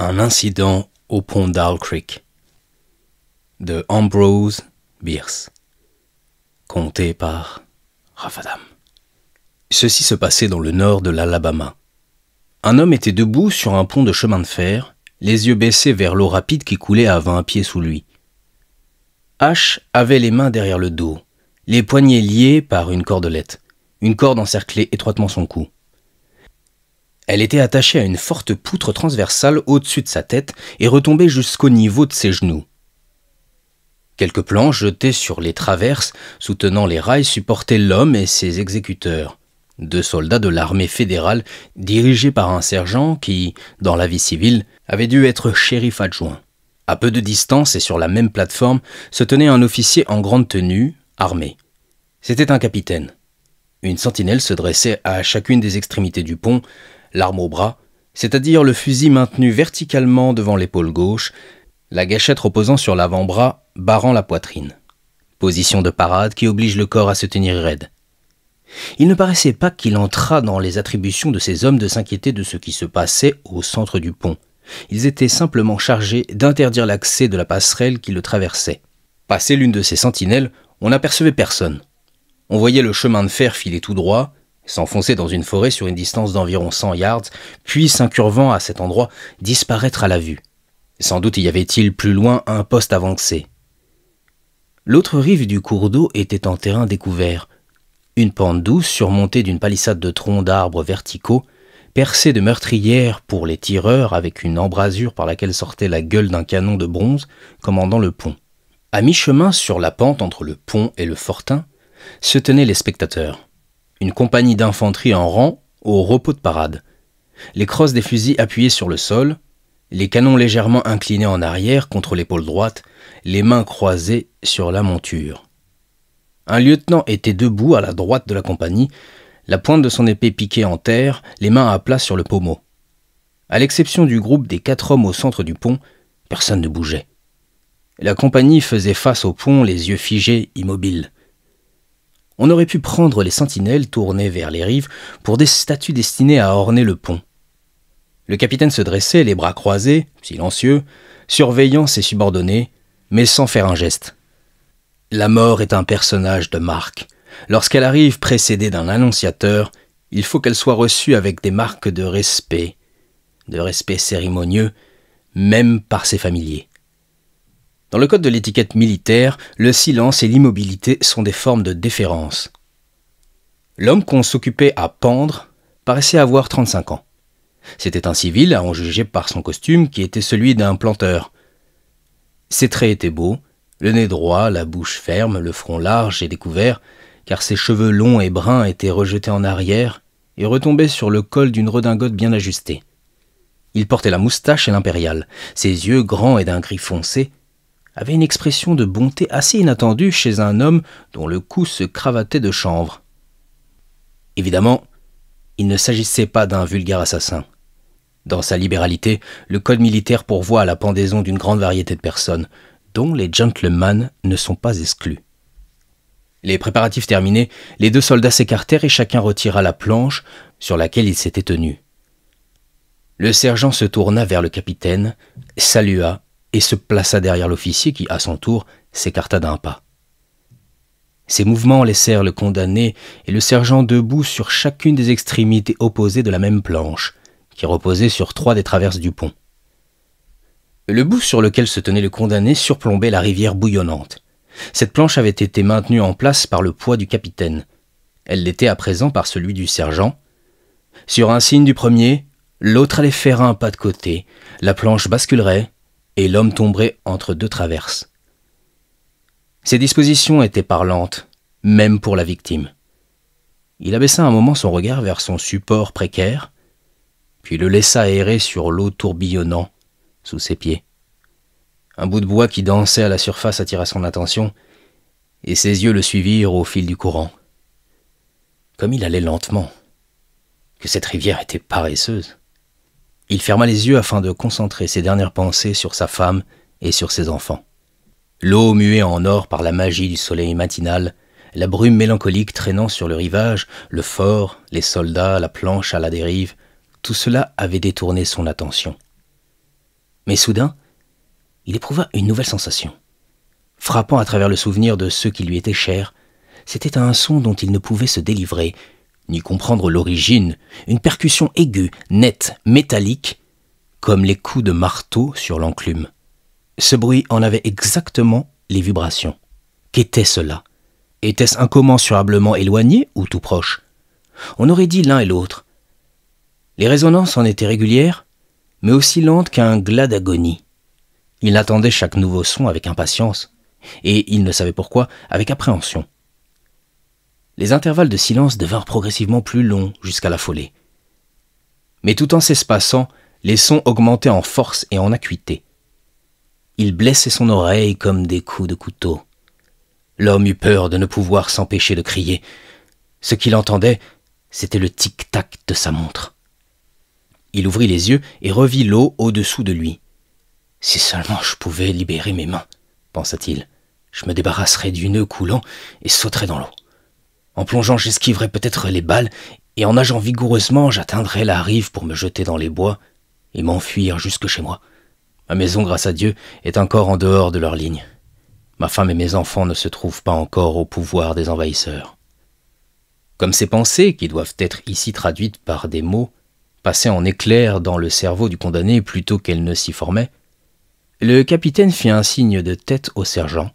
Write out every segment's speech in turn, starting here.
Un incident au pont Dal Creek de Ambrose Bierce, conté par Rafadam. Ceci se passait dans le nord de l'Alabama. Un homme était debout sur un pont de chemin de fer, les yeux baissés vers l'eau rapide qui coulait à 20 pieds sous lui. H avait les mains derrière le dos, les poignets liés par une cordelette. Une corde encerclait étroitement son cou. Elle était attachée à une forte poutre transversale au-dessus de sa tête et retombait jusqu'au niveau de ses genoux. Quelques plans jetés sur les traverses soutenant les rails supportaient l'homme et ses exécuteurs, deux soldats de l'armée fédérale dirigés par un sergent qui, dans la vie civile, avait dû être shérif adjoint. À peu de distance et sur la même plateforme se tenait un officier en grande tenue, armé. C'était un capitaine. Une sentinelle se dressait à chacune des extrémités du pont, l'arme au bras, c'est-à-dire le fusil maintenu verticalement devant l'épaule gauche, la gâchette reposant sur l'avant-bras, barrant la poitrine. Position de parade qui oblige le corps à se tenir raide. Il ne paraissait pas qu'il entrât dans les attributions de ces hommes de s'inquiéter de ce qui se passait au centre du pont. Ils étaient simplement chargés d'interdire l'accès de la passerelle qui le traversait. Passé l'une de ces sentinelles, on n'apercevait personne. On voyait le chemin de fer filer tout droit, s'enfoncer dans une forêt sur une distance d'environ 100 yards, puis s'incurvant à cet endroit, disparaître à la vue. Sans doute y avait-il plus loin un poste avancé. L'autre rive du cours d'eau était en terrain découvert. Une pente douce surmontée d'une palissade de troncs d'arbres verticaux, percée de meurtrières pour les tireurs avec une embrasure par laquelle sortait la gueule d'un canon de bronze commandant le pont. À mi-chemin sur la pente entre le pont et le fortin se tenaient les spectateurs une compagnie d'infanterie en rang au repos de parade, les crosses des fusils appuyées sur le sol, les canons légèrement inclinés en arrière contre l'épaule droite, les mains croisées sur la monture. Un lieutenant était debout à la droite de la compagnie, la pointe de son épée piquée en terre, les mains à plat sur le pommeau. À l'exception du groupe des quatre hommes au centre du pont, personne ne bougeait. La compagnie faisait face au pont, les yeux figés, immobiles on aurait pu prendre les sentinelles tournées vers les rives pour des statues destinées à orner le pont. Le capitaine se dressait, les bras croisés, silencieux, surveillant ses subordonnés, mais sans faire un geste. La mort est un personnage de marque. Lorsqu'elle arrive précédée d'un annonciateur, il faut qu'elle soit reçue avec des marques de respect, de respect cérémonieux, même par ses familiers. Dans le code de l'étiquette militaire, le silence et l'immobilité sont des formes de déférence. L'homme qu'on s'occupait à pendre paraissait avoir 35 ans. C'était un civil à en juger par son costume qui était celui d'un planteur. Ses traits étaient beaux, le nez droit, la bouche ferme, le front large et découvert, car ses cheveux longs et bruns étaient rejetés en arrière et retombaient sur le col d'une redingote bien ajustée. Il portait la moustache et l'impériale. Ses yeux, grands et d'un gris foncé, avait une expression de bonté assez inattendue chez un homme dont le cou se cravatait de chanvre. Évidemment, il ne s'agissait pas d'un vulgaire assassin. Dans sa libéralité, le code militaire pourvoit à la pendaison d'une grande variété de personnes, dont les gentlemen ne sont pas exclus. Les préparatifs terminés, les deux soldats s'écartèrent et chacun retira la planche sur laquelle il s'était tenu. Le sergent se tourna vers le capitaine, salua et se plaça derrière l'officier qui, à son tour, s'écarta d'un pas. Ces mouvements laissèrent le condamné et le sergent debout sur chacune des extrémités opposées de la même planche, qui reposait sur trois des traverses du pont. Le bout sur lequel se tenait le condamné surplombait la rivière bouillonnante. Cette planche avait été maintenue en place par le poids du capitaine. Elle l'était à présent par celui du sergent. Sur un signe du premier, l'autre allait faire un pas de côté, la planche basculerait, et l'homme tomberait entre deux traverses. Ces dispositions étaient parlantes, même pour la victime. Il abaissa un moment son regard vers son support précaire, puis le laissa errer sur l'eau tourbillonnant sous ses pieds. Un bout de bois qui dansait à la surface attira son attention, et ses yeux le suivirent au fil du courant. Comme il allait lentement, que cette rivière était paresseuse. Il ferma les yeux afin de concentrer ses dernières pensées sur sa femme et sur ses enfants. L'eau muée en or par la magie du soleil matinal, la brume mélancolique traînant sur le rivage, le fort, les soldats, la planche à la dérive, tout cela avait détourné son attention. Mais soudain, il éprouva une nouvelle sensation. Frappant à travers le souvenir de ceux qui lui étaient chers, c'était un son dont il ne pouvait se délivrer, ni comprendre l'origine, une percussion aiguë, nette, métallique, comme les coups de marteau sur l'enclume. Ce bruit en avait exactement les vibrations. Qu'était cela Était-ce incommensurablement éloigné ou tout proche On aurait dit l'un et l'autre. Les résonances en étaient régulières, mais aussi lentes qu'un glas d'agonie. Il attendait chaque nouveau son avec impatience, et il ne savait pourquoi, avec appréhension les intervalles de silence devinrent progressivement plus longs jusqu'à la folie. Mais tout en s'espaçant, les sons augmentaient en force et en acuité. Ils blessaient son oreille comme des coups de couteau. L'homme eut peur de ne pouvoir s'empêcher de crier. Ce qu'il entendait, c'était le tic-tac de sa montre. Il ouvrit les yeux et revit l'eau au-dessous de lui. Si seulement je pouvais libérer mes mains, pensa-t-il, je me débarrasserais du nœud coulant et sauterais dans l'eau. En plongeant, j'esquiverai peut-être les balles, et en nageant vigoureusement, j'atteindrai la rive pour me jeter dans les bois et m'enfuir jusque chez moi. Ma maison, grâce à Dieu, est encore en dehors de leur ligne. Ma femme et mes enfants ne se trouvent pas encore au pouvoir des envahisseurs. Comme ces pensées, qui doivent être ici traduites par des mots, passaient en éclair dans le cerveau du condamné plutôt qu'elles ne s'y formaient, le capitaine fit un signe de tête au sergent.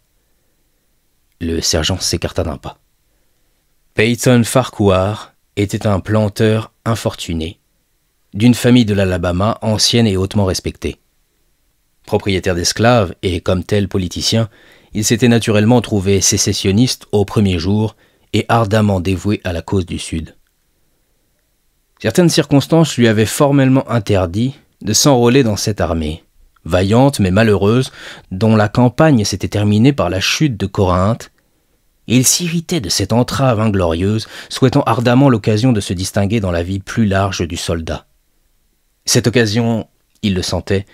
Le sergent s'écarta d'un pas. Peyton Farquhar était un planteur infortuné, d'une famille de l'Alabama ancienne et hautement respectée. Propriétaire d'esclaves et comme tel politicien, il s'était naturellement trouvé sécessionniste au premier jour et ardemment dévoué à la cause du Sud. Certaines circonstances lui avaient formellement interdit de s'enrôler dans cette armée, vaillante mais malheureuse, dont la campagne s'était terminée par la chute de Corinthe il s'irritait de cette entrave inglorieuse, souhaitant ardemment l'occasion de se distinguer dans la vie plus large du soldat. Cette occasion, il le sentait,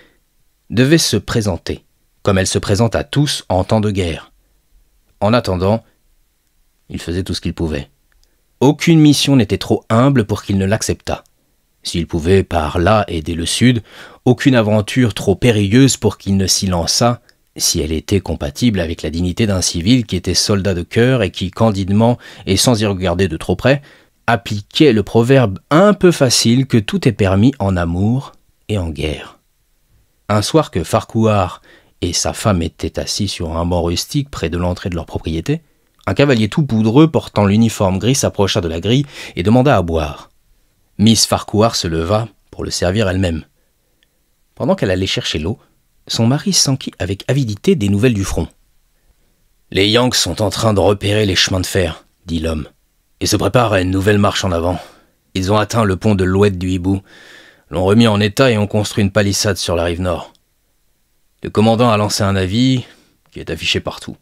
devait se présenter, comme elle se présente à tous en temps de guerre. En attendant, il faisait tout ce qu'il pouvait. Aucune mission n'était trop humble pour qu'il ne l'acceptât. S'il pouvait par là aider le Sud, aucune aventure trop périlleuse pour qu'il ne s'y lançât, si elle était compatible avec la dignité d'un civil qui était soldat de cœur et qui, candidement et sans y regarder de trop près, appliquait le proverbe un peu facile que tout est permis en amour et en guerre. Un soir que Farquhar et sa femme étaient assis sur un banc rustique près de l'entrée de leur propriété, un cavalier tout poudreux portant l'uniforme gris s'approcha de la grille et demanda à boire. Miss Farquhar se leva pour le servir elle-même. Pendant qu'elle allait chercher l'eau, son mari s'enquit avec avidité des nouvelles du front. Les Yanks sont en train de repérer les chemins de fer, dit l'homme, et se préparent à une nouvelle marche en avant. Ils ont atteint le pont de l'ouette du Hibou, l'ont remis en état et ont construit une palissade sur la rive nord. Le commandant a lancé un avis qui est affiché partout,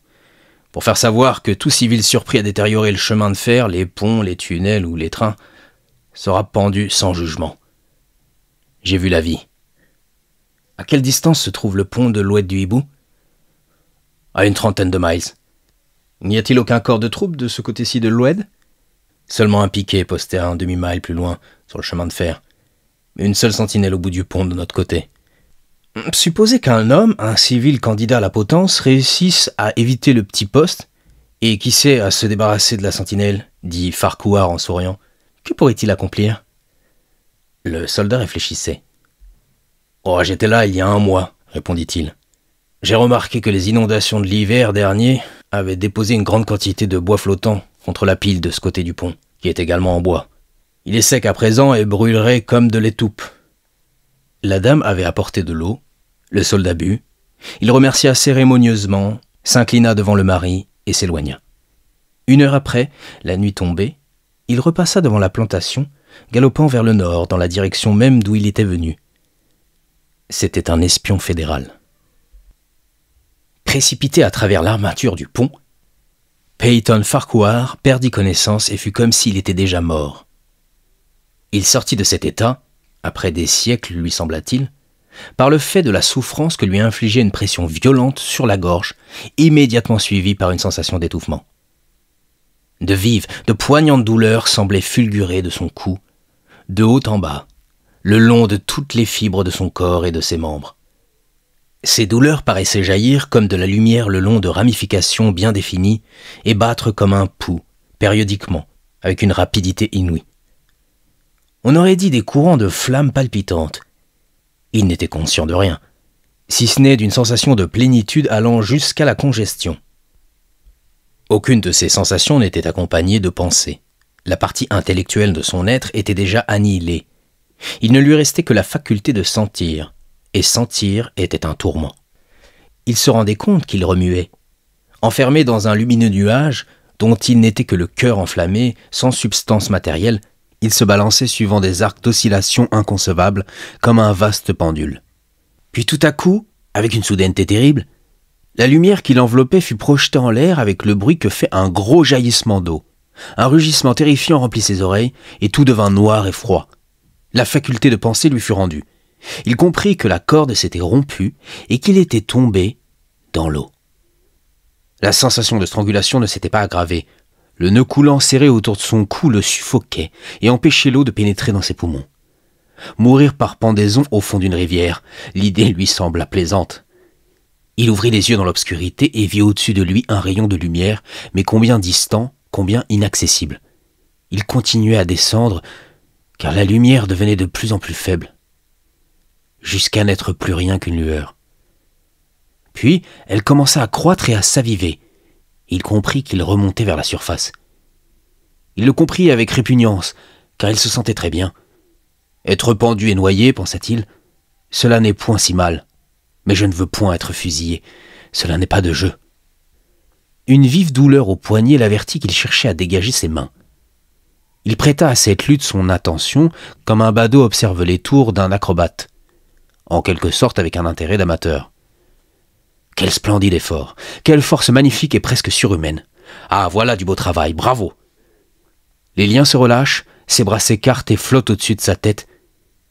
pour faire savoir que tout civil surpris à détériorer le chemin de fer, les ponts, les tunnels ou les trains sera pendu sans jugement. J'ai vu l'avis. À quelle distance se trouve le pont de l'Oued du Hibou À une trentaine de miles. N'y a-t-il aucun corps de troupes de ce côté-ci de l'oued Seulement un piquet posté à un demi-mile plus loin, sur le chemin de fer. Une seule sentinelle au bout du pont de notre côté. Supposez qu'un homme, un civil candidat à la potence, réussisse à éviter le petit poste, et qui sait à se débarrasser de la sentinelle, dit Farquhar en souriant, que pourrait-il accomplir Le soldat réfléchissait. Oh, j'étais là il y a un mois, répondit-il. J'ai remarqué que les inondations de l'hiver dernier avaient déposé une grande quantité de bois flottant contre la pile de ce côté du pont, qui est également en bois. Il est sec à présent et brûlerait comme de l'étoupe. La dame avait apporté de l'eau, le soldat but, il remercia cérémonieusement, s'inclina devant le mari et s'éloigna. Une heure après, la nuit tombée, il repassa devant la plantation, galopant vers le nord dans la direction même d'où il était venu. C'était un espion fédéral. Précipité à travers l'armature du pont, Peyton Farquhar perdit connaissance et fut comme s'il était déjà mort. Il sortit de cet état, après des siècles lui sembla-t-il, par le fait de la souffrance que lui infligeait une pression violente sur la gorge, immédiatement suivie par une sensation d'étouffement. De vives, de poignantes douleurs semblaient fulgurer de son cou, de haut en bas, le long de toutes les fibres de son corps et de ses membres. Ses douleurs paraissaient jaillir comme de la lumière le long de ramifications bien définies et battre comme un pouls, périodiquement, avec une rapidité inouïe. On aurait dit des courants de flammes palpitantes. Il n'était conscient de rien, si ce n'est d'une sensation de plénitude allant jusqu'à la congestion. Aucune de ces sensations n'était accompagnée de pensées. La partie intellectuelle de son être était déjà annihilée, il ne lui restait que la faculté de sentir, et sentir était un tourment. Il se rendait compte qu'il remuait. Enfermé dans un lumineux nuage, dont il n'était que le cœur enflammé, sans substance matérielle, il se balançait suivant des arcs d'oscillation inconcevables, comme un vaste pendule. Puis tout à coup, avec une soudaineté terrible, la lumière qui l'enveloppait fut projetée en l'air avec le bruit que fait un gros jaillissement d'eau. Un rugissement terrifiant remplit ses oreilles, et tout devint noir et froid. La faculté de penser lui fut rendue. Il comprit que la corde s'était rompue et qu'il était tombé dans l'eau. La sensation de strangulation ne s'était pas aggravée. Le nœud coulant serré autour de son cou le suffoquait et empêchait l'eau de pénétrer dans ses poumons. Mourir par pendaison au fond d'une rivière, l'idée lui sembla plaisante. Il ouvrit les yeux dans l'obscurité et vit au-dessus de lui un rayon de lumière, mais combien distant, combien inaccessible. Il continuait à descendre, car la lumière devenait de plus en plus faible, jusqu'à n'être plus rien qu'une lueur. Puis elle commença à croître et à s'aviver. Il comprit qu'il remontait vers la surface. Il le comprit avec répugnance, car il se sentait très bien. Être pendu et noyé, pensa-t-il, cela n'est point si mal. Mais je ne veux point être fusillé, cela n'est pas de jeu. Une vive douleur au poignet l'avertit qu'il cherchait à dégager ses mains. Il prêta à cette lutte son attention comme un badaud observe les tours d'un acrobate, en quelque sorte avec un intérêt d'amateur. Quel splendide effort, quelle force magnifique et presque surhumaine. Ah, voilà du beau travail, bravo. Les liens se relâchent, ses bras s'écartent et flottent au-dessus de sa tête.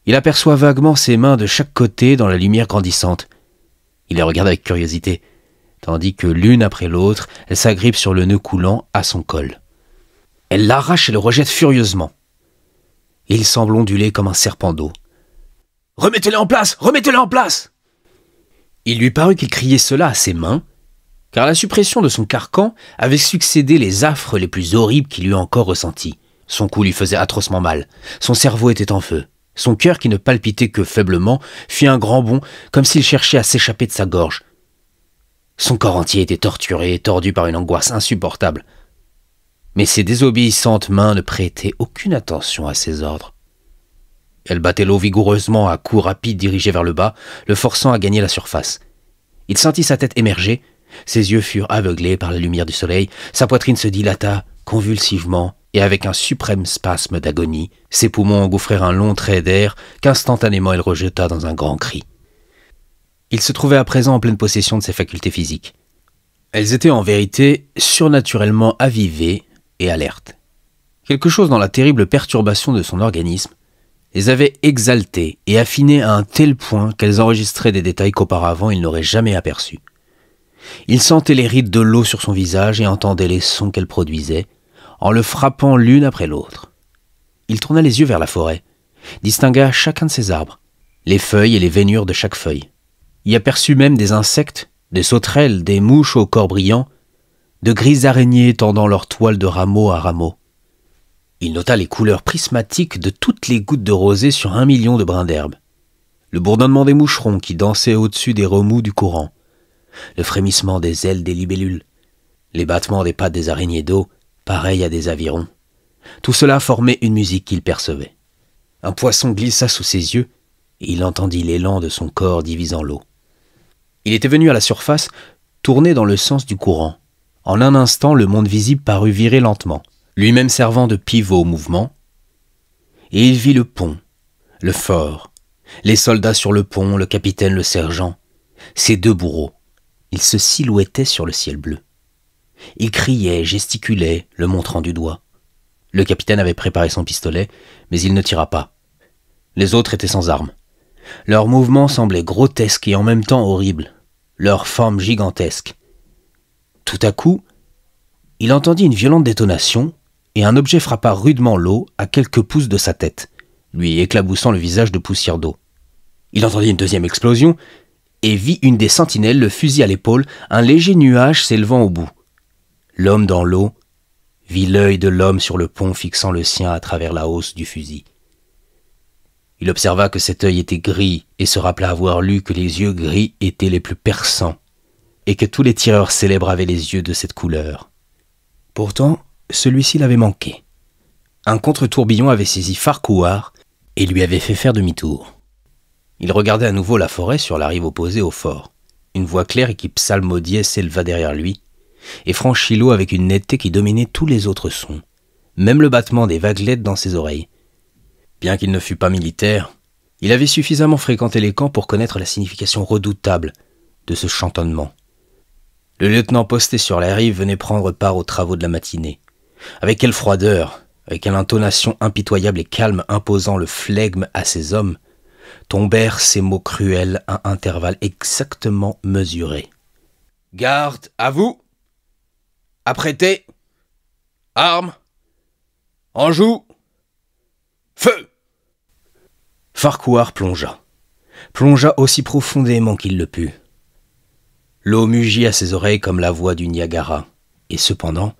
Il aperçoit vaguement ses mains de chaque côté dans la lumière grandissante. Il les regarde avec curiosité, tandis que l'une après l'autre, elles s'agrippent sur le nœud coulant à son col. Elle l'arrache et le rejette furieusement. Il semble onduler comme un serpent d'eau. Remettez-le en place Remettez-le en place Il lui parut qu'il criait cela à ses mains, car la suppression de son carcan avait succédé les affres les plus horribles qu'il eût encore ressenties. Son cou lui faisait atrocement mal, son cerveau était en feu. Son cœur, qui ne palpitait que faiblement, fit un grand bond, comme s'il cherchait à s'échapper de sa gorge. Son corps entier était torturé et tordu par une angoisse insupportable mais ses désobéissantes mains ne prêtaient aucune attention à ses ordres. Elle battait l'eau vigoureusement à coups rapides dirigés vers le bas, le forçant à gagner la surface. Il sentit sa tête émerger, ses yeux furent aveuglés par la lumière du soleil, sa poitrine se dilata convulsivement, et avec un suprême spasme d'agonie, ses poumons engouffrèrent un long trait d'air qu'instantanément elle rejeta dans un grand cri. Il se trouvait à présent en pleine possession de ses facultés physiques. Elles étaient en vérité surnaturellement avivées et alerte. Quelque chose dans la terrible perturbation de son organisme les avait exaltées et affinées à un tel point qu'elles enregistraient des détails qu'auparavant il n'aurait jamais aperçus. Il sentait les rides de l'eau sur son visage et entendait les sons qu'elle produisait, en le frappant l'une après l'autre. Il tourna les yeux vers la forêt, distingua chacun de ses arbres, les feuilles et les veinures de chaque feuille. Il aperçut même des insectes, des sauterelles, des mouches au corps brillant, de grises araignées tendant leurs toiles de rameau à rameau. Il nota les couleurs prismatiques de toutes les gouttes de rosée sur un million de brins d'herbe, le bourdonnement des moucherons qui dansaient au-dessus des remous du courant, le frémissement des ailes des libellules, les battements des pattes des araignées d'eau, pareilles à des avirons. Tout cela formait une musique qu'il percevait. Un poisson glissa sous ses yeux, et il entendit l'élan de son corps divisant l'eau. Il était venu à la surface, tourné dans le sens du courant, en un instant, le monde visible parut virer lentement, lui-même servant de pivot au mouvement. Et il vit le pont, le fort, les soldats sur le pont, le capitaine, le sergent, ces deux bourreaux. Ils se silhouettaient sur le ciel bleu. Ils criaient, gesticulait, le montrant du doigt. Le capitaine avait préparé son pistolet, mais il ne tira pas. Les autres étaient sans armes. Leurs mouvements semblaient grotesques et en même temps horribles. Leur forme gigantesque, tout à coup, il entendit une violente détonation et un objet frappa rudement l'eau à quelques pouces de sa tête, lui éclaboussant le visage de poussière d'eau. Il entendit une deuxième explosion et vit une des sentinelles le fusil à l'épaule, un léger nuage s'élevant au bout. L'homme dans l'eau vit l'œil de l'homme sur le pont fixant le sien à travers la hausse du fusil. Il observa que cet œil était gris et se rappela avoir lu que les yeux gris étaient les plus perçants et que tous les tireurs célèbres avaient les yeux de cette couleur. Pourtant, celui-ci l'avait manqué. Un contre-tourbillon avait saisi Farquhar et lui avait fait faire demi-tour. Il regardait à nouveau la forêt sur la rive opposée au fort. Une voix claire et qui psalmodiait s'éleva derrière lui, et franchit l'eau avec une netteté qui dominait tous les autres sons, même le battement des vaguelettes dans ses oreilles. Bien qu'il ne fût pas militaire, il avait suffisamment fréquenté les camps pour connaître la signification redoutable de ce chantonnement. Le lieutenant posté sur la rive venait prendre part aux travaux de la matinée. Avec quelle froideur, avec quelle intonation impitoyable et calme imposant le flegme à ses hommes, tombèrent ces mots cruels à intervalles exactement mesurés. Garde à vous Apprêtez Armes enjoue, Feu Farquhar plongea. Plongea aussi profondément qu'il le put. L'eau mugit à ses oreilles comme la voix du Niagara. Et cependant,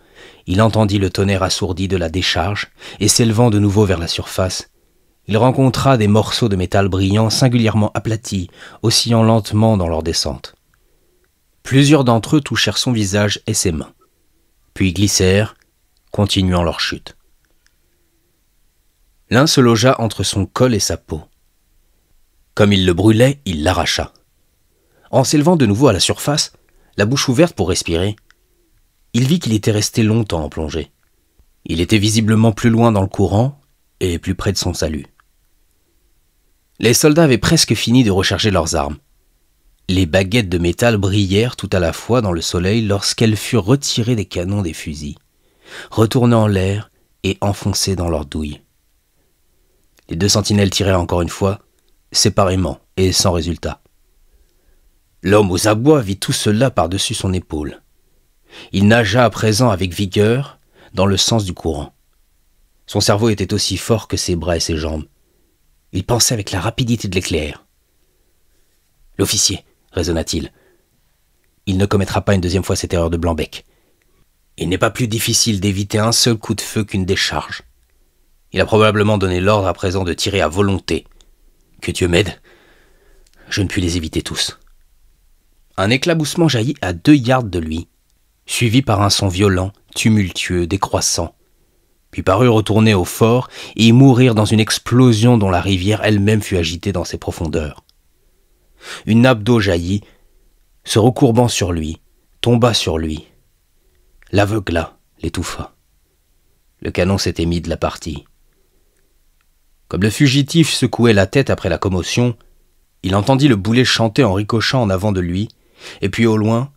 il entendit le tonnerre assourdi de la décharge, et s'élevant de nouveau vers la surface, il rencontra des morceaux de métal brillants singulièrement aplatis, oscillant lentement dans leur descente. Plusieurs d'entre eux touchèrent son visage et ses mains, puis glissèrent, continuant leur chute. L'un se logea entre son col et sa peau. Comme il le brûlait, il l'arracha. En s'élevant de nouveau à la surface, la bouche ouverte pour respirer, il vit qu'il était resté longtemps en plongée. Il était visiblement plus loin dans le courant et plus près de son salut. Les soldats avaient presque fini de recharger leurs armes. Les baguettes de métal brillèrent tout à la fois dans le soleil lorsqu'elles furent retirées des canons des fusils, retournées en l'air et enfoncées dans leurs douilles. Les deux sentinelles tiraient encore une fois, séparément et sans résultat. L'homme aux abois vit tout cela par-dessus son épaule. Il nagea à présent avec vigueur dans le sens du courant. Son cerveau était aussi fort que ses bras et ses jambes. Il pensait avec la rapidité de l'éclair. L'officier, raisonna-t-il, il ne commettra pas une deuxième fois cette erreur de Blanc-Bec. Il n'est pas plus difficile d'éviter un seul coup de feu qu'une décharge. Il a probablement donné l'ordre à présent de tirer à volonté. Que Dieu m'aide, je ne puis les éviter tous. Un éclaboussement jaillit à deux yards de lui, suivi par un son violent, tumultueux, décroissant, puis parut retourner au fort et y mourir dans une explosion dont la rivière elle-même fut agitée dans ses profondeurs. Une nappe d'eau jaillit, se recourbant sur lui, tomba sur lui, l'aveugla, l'étouffa. Le canon s'était mis de la partie. Comme le fugitif secouait la tête après la commotion, il entendit le boulet chanter en ricochant en avant de lui, et puis au loin,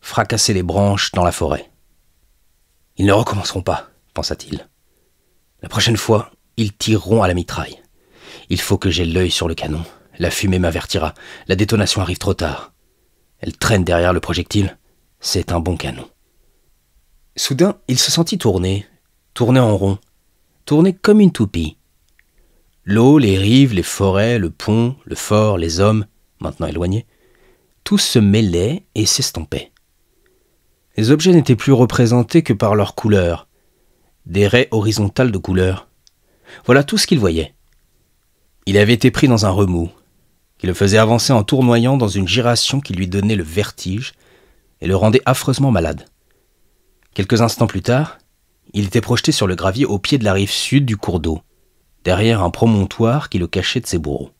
fracasser les branches dans la forêt. Ils ne recommenceront pas, pensa-t-il. La prochaine fois, ils tireront à la mitraille. Il faut que j'aie l'œil sur le canon. La fumée m'avertira. La détonation arrive trop tard. Elle traîne derrière le projectile. C'est un bon canon. Soudain, il se sentit tourner, tourner en rond, tourner comme une toupie. L'eau, les rives, les forêts, le pont, le fort, les hommes, maintenant éloignés, tout se mêlait et s'estompait. Les objets n'étaient plus représentés que par leurs couleurs, des raies horizontales de couleurs. Voilà tout ce qu'il voyait. Il avait été pris dans un remous, qui le faisait avancer en tournoyant dans une giration qui lui donnait le vertige et le rendait affreusement malade. Quelques instants plus tard, il était projeté sur le gravier au pied de la rive sud du cours d'eau, derrière un promontoire qui le cachait de ses bourreaux.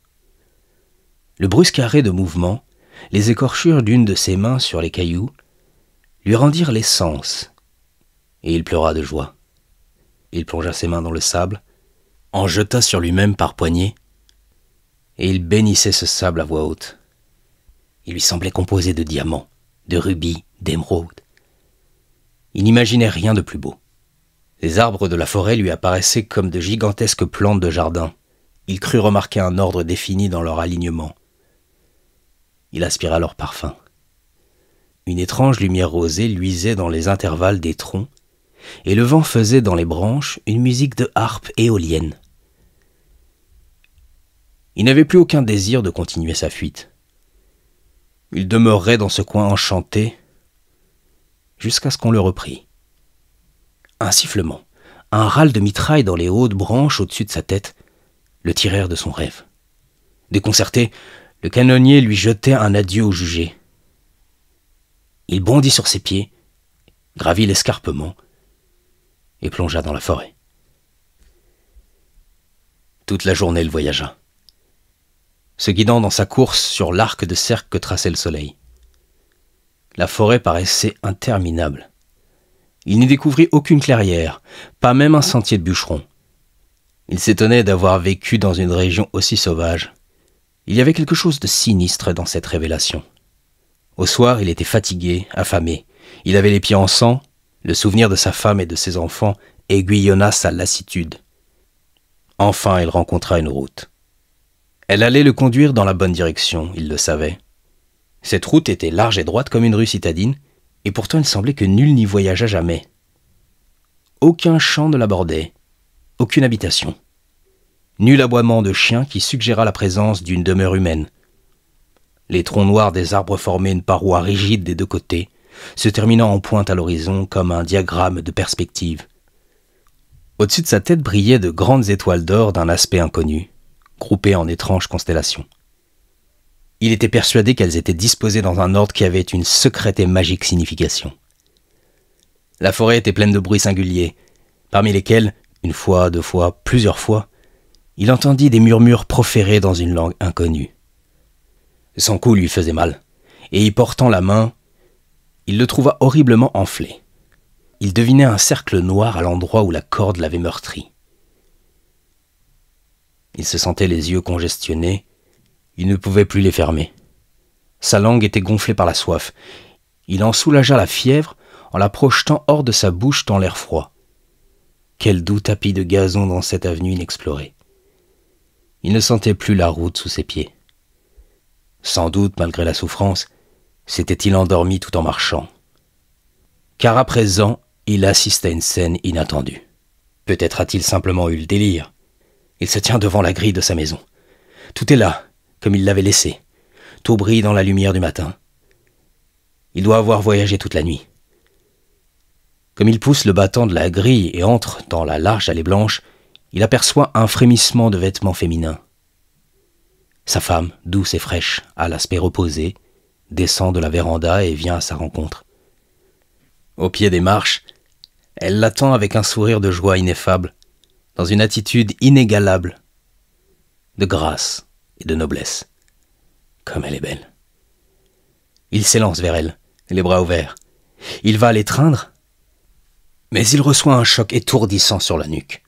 Le brusque arrêt de mouvement les écorchures d'une de ses mains sur les cailloux lui rendirent l'essence, et il pleura de joie. Il plongea ses mains dans le sable, en jeta sur lui-même par poignées, et il bénissait ce sable à voix haute. Il lui semblait composé de diamants, de rubis, d'émeraudes. Il n'imaginait rien de plus beau. Les arbres de la forêt lui apparaissaient comme de gigantesques plantes de jardin. Il crut remarquer un ordre défini dans leur alignement, il aspira leur parfum. Une étrange lumière rosée luisait dans les intervalles des troncs, et le vent faisait dans les branches une musique de harpe éolienne. Il n'avait plus aucun désir de continuer sa fuite. Il demeurerait dans ce coin enchanté jusqu'à ce qu'on le reprît. Un sifflement, un râle de mitraille dans les hautes branches au-dessus de sa tête, le tirèrent de son rêve. Déconcerté, le canonnier lui jetait un adieu au jugé. Il bondit sur ses pieds, gravit l'escarpement et plongea dans la forêt. Toute la journée, il voyagea, se guidant dans sa course sur l'arc de cercle que traçait le soleil. La forêt paraissait interminable. Il n'y découvrit aucune clairière, pas même un sentier de bûcheron. Il s'étonnait d'avoir vécu dans une région aussi sauvage. Il y avait quelque chose de sinistre dans cette révélation. Au soir, il était fatigué, affamé. Il avait les pieds en sang. Le souvenir de sa femme et de ses enfants aiguillonna sa lassitude. Enfin, il rencontra une route. Elle allait le conduire dans la bonne direction, il le savait. Cette route était large et droite comme une rue citadine, et pourtant il semblait que nul n'y voyageât jamais. Aucun champ ne l'abordait, aucune habitation nul aboiement de chien qui suggéra la présence d'une demeure humaine. Les troncs noirs des arbres formaient une paroi rigide des deux côtés, se terminant en pointe à l'horizon comme un diagramme de perspective. Au-dessus de sa tête brillaient de grandes étoiles d'or d'un aspect inconnu, groupées en étranges constellations. Il était persuadé qu'elles étaient disposées dans un ordre qui avait une secrète et magique signification. La forêt était pleine de bruits singuliers, parmi lesquels, une fois, deux fois, plusieurs fois, il entendit des murmures proférés dans une langue inconnue. Son cou lui faisait mal, et y portant la main, il le trouva horriblement enflé. Il devinait un cercle noir à l'endroit où la corde l'avait meurtri. Il se sentait les yeux congestionnés, il ne pouvait plus les fermer. Sa langue était gonflée par la soif. Il en soulagea la fièvre en la projetant hors de sa bouche dans l'air froid. Quel doux tapis de gazon dans cette avenue inexplorée. Il ne sentait plus la route sous ses pieds. Sans doute, malgré la souffrance, s'était-il endormi tout en marchant. Car à présent, il assiste à une scène inattendue. Peut-être a-t-il simplement eu le délire. Il se tient devant la grille de sa maison. Tout est là, comme il l'avait laissé. Tout brille dans la lumière du matin. Il doit avoir voyagé toute la nuit. Comme il pousse le battant de la grille et entre dans la large allée blanche, il aperçoit un frémissement de vêtements féminins. Sa femme, douce et fraîche, à l'aspect reposé, descend de la véranda et vient à sa rencontre. Au pied des marches, elle l'attend avec un sourire de joie ineffable, dans une attitude inégalable, de grâce et de noblesse. Comme elle est belle. Il s'élance vers elle, les bras ouverts. Il va l'étreindre, mais il reçoit un choc étourdissant sur la nuque.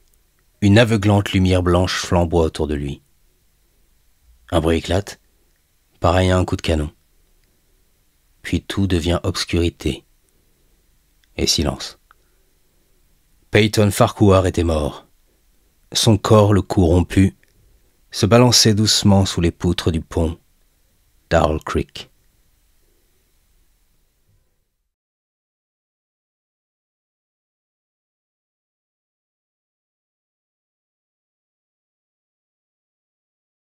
Une aveuglante lumière blanche flamboie autour de lui. Un bruit éclate, pareil à un coup de canon. Puis tout devient obscurité et silence. Peyton Farquhar était mort. Son corps, le cou rompu, se balançait doucement sous les poutres du pont d'Arl Creek.